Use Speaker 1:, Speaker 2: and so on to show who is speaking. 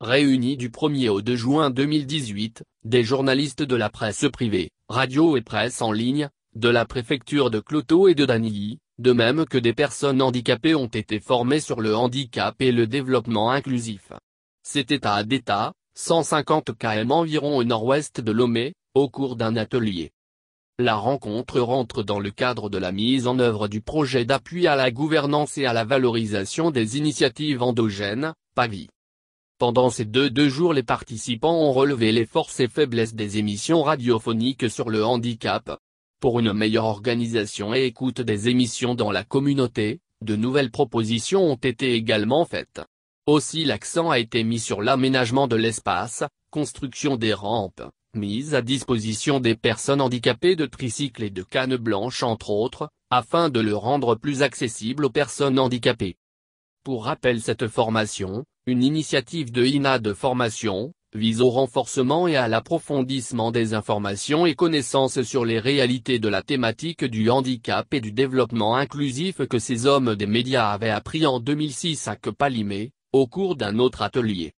Speaker 1: Réunis du 1er au 2 juin 2018, des journalistes de la presse privée, radio et presse en ligne, de la préfecture de Cloto et de Danilly, de même que des personnes handicapées ont été formées sur le handicap et le développement inclusif. Cet état d'État, 150 km environ au nord-ouest de Lomé, au cours d'un atelier. La rencontre rentre dans le cadre de la mise en œuvre du projet d'appui à la gouvernance et à la valorisation des initiatives endogènes, PAVI. Pendant ces deux, deux jours les participants ont relevé les forces et faiblesses des émissions radiophoniques sur le handicap. Pour une meilleure organisation et écoute des émissions dans la communauté, de nouvelles propositions ont été également faites. Aussi l'accent a été mis sur l'aménagement de l'espace, construction des rampes, mise à disposition des personnes handicapées de tricycles et de cannes blanches entre autres, afin de le rendre plus accessible aux personnes handicapées. Pour rappel cette formation, une initiative de INA de formation, vise au renforcement et à l'approfondissement des informations et connaissances sur les réalités de la thématique du handicap et du développement inclusif que ces hommes des médias avaient appris en 2006 à Palimé, au cours d'un autre atelier.